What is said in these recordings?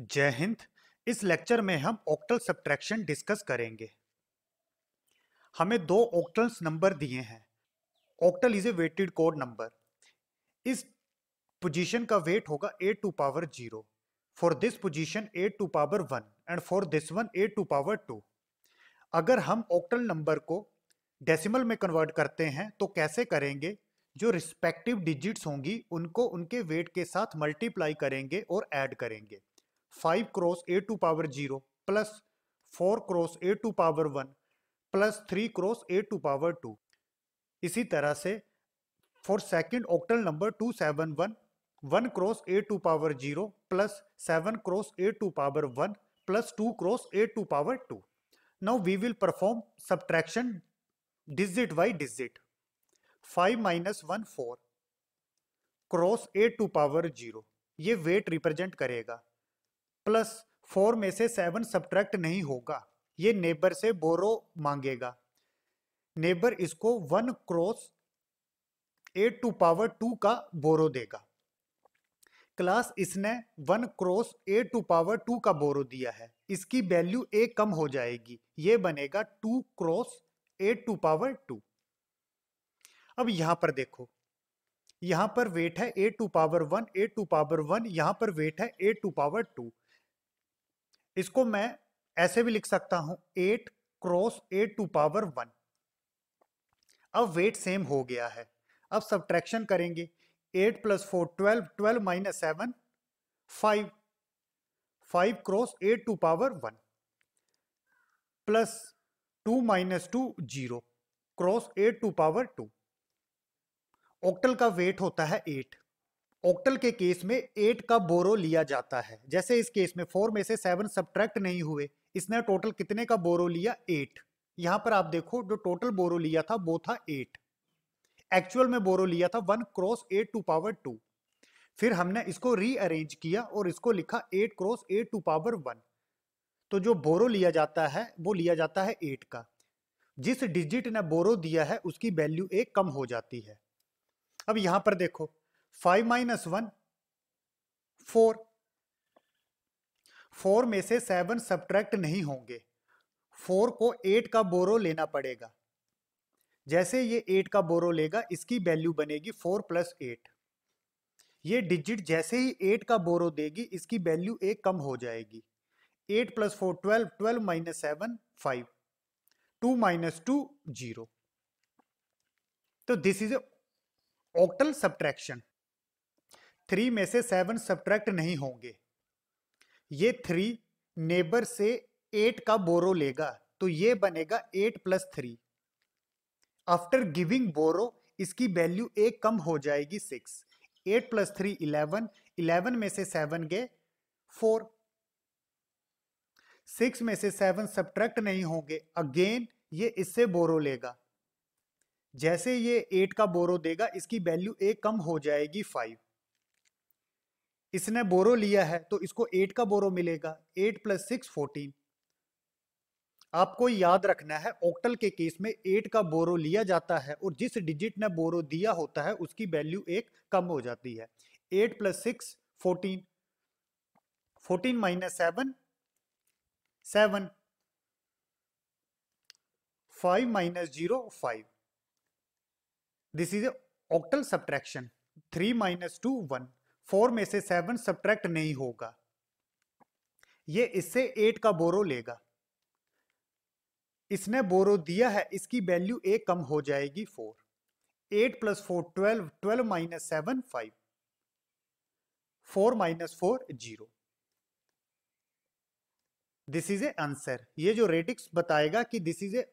जय हिंद इस लेक्चर में हम ऑक्टल सब्ट्रैक्शन डिस्कस करेंगे हमें दो ऑक्टल्स नंबर दिए हैं octal is a weighted code number इस पोजीशन का वेट होगा eight to power zero for this position eight to power one and for this one eight to power two अगर हम ऑक्टल नंबर को डेसिमल में convert करते हैं तो कैसे करेंगे जो रिस्पेक्टिव डिजिट्स होंगी उनको उनके वेट के साथ मल्टीप्लाई करेंगे और ऐड करेंगे five cross eight to power zero plus four cross eight to power one plus three cross eight to power two इसी तरह से for second octal number two seven one one cross eight to power zero plus seven cross eight to power one plus two cross eight to power two now we will perform subtraction digit by digit five minus one four cross eight to power zero ये weight represent करेगा plus four में से seven subtract नहीं होगा ये neighbour से बोरो मांगेगा neighbour इसको one cross eight to power two का बोरो देगा क्लास इसने one cross eight to power two का बोरो दिया है इसकी वैल्यू ए कम हो जाएगी ये बनेगा two cross eight to power two अब यहां पर देखो यहां पर वेट है eight to power one eight to power one यहां पर वेट है ए टू पावर टू इसको मैं ऐसे भी लिख सकता हूं eight cross eight to power one अब वेट सेम हो गया है अब सब करेंगे eight plus four twelve twelve minus seven five five cross eight to power one plus two minus two zero cross eight to power two octal का weight होता है एट ऑक्टल के केस में एट का बोरो लिया जाता है जैसे इस केस में फोर में से सेवन सब्ट्रैक्ट नहीं हुए इसने टोटल कितने का बोरो लिया एट यहां पर आप देखो जो टोटल बोरो लिया था वो था एट एक्चुअल में बोरो लिया था one cross eight to power two फिर हमने इसको रीअरेंज किया और इसको लिखा eight cross eight to power one तो जो बोरो लिया जाता है वो लिया जाता है एट का जिस डिजिट ने बोरो दिया है उसकी वैल्यू एक कम हो जाती है अब यहां पर देखो five minus one four four में से सेवन सब्ट्रैक्ट नहीं होंगे फोर को एट का बोरो लेना पड़ेगा जैसे ये एट का बोरो लेगा इसकी वैल्यू बनेगी फोर प्लस एट ये डिजिट जैसे ही एट का बोरो देगी इसकी वैल्यू एक कम हो जाएगी eight plus four twelve twelve minus seven five two minus two zero तो this is a octal subtraction three में से सेवन सब्ट्रैक्ट नहीं होंगे ये थ्री नेबर से एट का बोरो लेगा तो ये बनेगा eight plus three after giving borrow इसकी वैल्यू एक कम हो जाएगी six eight plus three eleven eleven में से सेवन गए फोर सिक्स में से सेवन सब्ट्रैक्ट नहीं होंगे अगेन ये इससे बोरो लेगा जैसे ये एट का बोरो देगा इसकी वैल्यू एक कम हो जाएगी फाइव इसने बोरो लिया है तो इसको एट का बोरो मिलेगा एट प्लस सिक्स फोर्टीन आपको याद रखना है ऑक्टल के केस में एट का बोरो लिया जाता है और जिस डिजिट ने बोरो दिया होता है उसकी वैल्यू एक कम हो जाती है eight plus six fourteen fourteen minus seven seven five minus zero five this is octal subtraction three minus two one four में से सेवन सब्ट्रैक्ट नहीं होगा ये इससे एट का बोरो लेगा इसने बोरो दिया है इसकी वैल्यू ए कम हो जाएगी four eight plus four twelve twelve minus seven five four minus four zero this is a answer ये जो रेटिक्स बताएगा कि this is a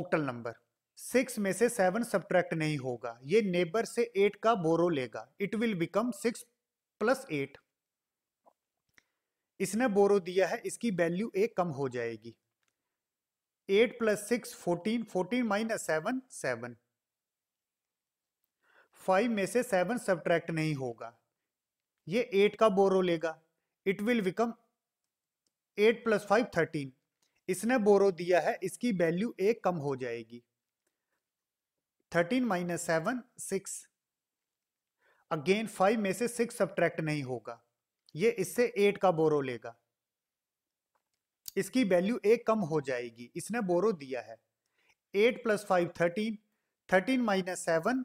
octal number six में से सेवन सब्ट्रैक्ट नहीं होगा ये नेबर से एट का बोरो लेगा it will become six plus eight इसने बोरो दिया है इसकी वैल्यू ए कम हो जाएगी eight plus six fourteen fourteen minus seven seven five में से सेवन सब्ट्रैक्ट नहीं होगा ये एट का बोरो लेगा it will become eight plus five thirteen इसने बोरो दिया है इसकी वैल्यू ए कम हो जाएगी thirteen minus seven six again five में से सिक्स सब्ट्रैक्ट नहीं होगा ये इससे एट का बोरो लेगा इसकी वैल्यू एक कम हो जाएगी इसने बोरो दिया है eight plus five thirteen thirteen minus seven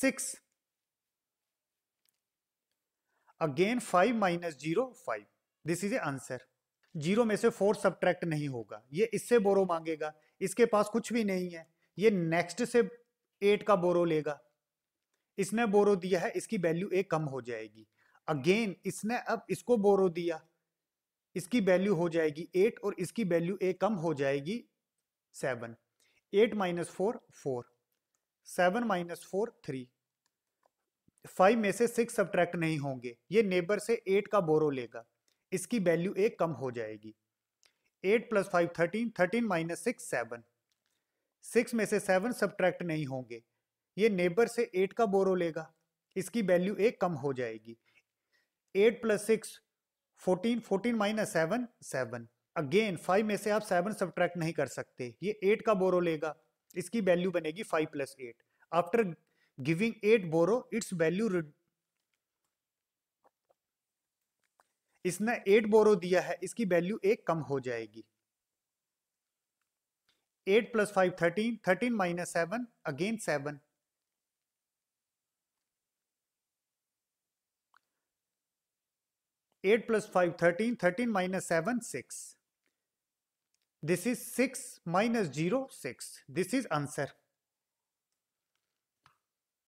six again five minus zero five this is a answer zero में से फोर सब्ट्रैक्ट नहीं होगा ये इससे बोरो मांगेगा इसके पास कुछ भी नहीं है ये नेक्स्ट से एट का बोरो लेगा इसने बोरो दिया है इसकी वैल्यू ए कम हो जाएगी अगेन इसने अब इसको बोरो दिया इसकी वैल्यू हो जाएगी एट और इसकी वैल्यू ए कम हो जाएगी seven eight minus four four seven minus four three five में से सिक्स सब्ट्रैक्ट नहीं होंगे ये नेबर से एट का बोरो लेगा इसकी वैल्यू ए कम हो जाएगी eight plus five thirteen thirteen minus six seven six में से सेवन सब्ट्रैक्ट नहीं होंगे ये नेबर से एट का बोरो लेगा इसकी वैल्यू एक कम हो जाएगी eight plus six fourteen fourteen minus seven seven again five में से आप सेवन सब्ट्रैक्ट नहीं कर सकते ये एट का बोरो लेगा इसकी वैल्यू बनेगी five plus eight after giving eight borrow its value इसने एट बोरो दिया है इसकी वैल्यू एक कम हो जाएगी eight plus five thirteen thirteen minus seven again seven 8 plus 5, 13. 13 minus 7, 6. This is 6 minus 0, 6. This is answer.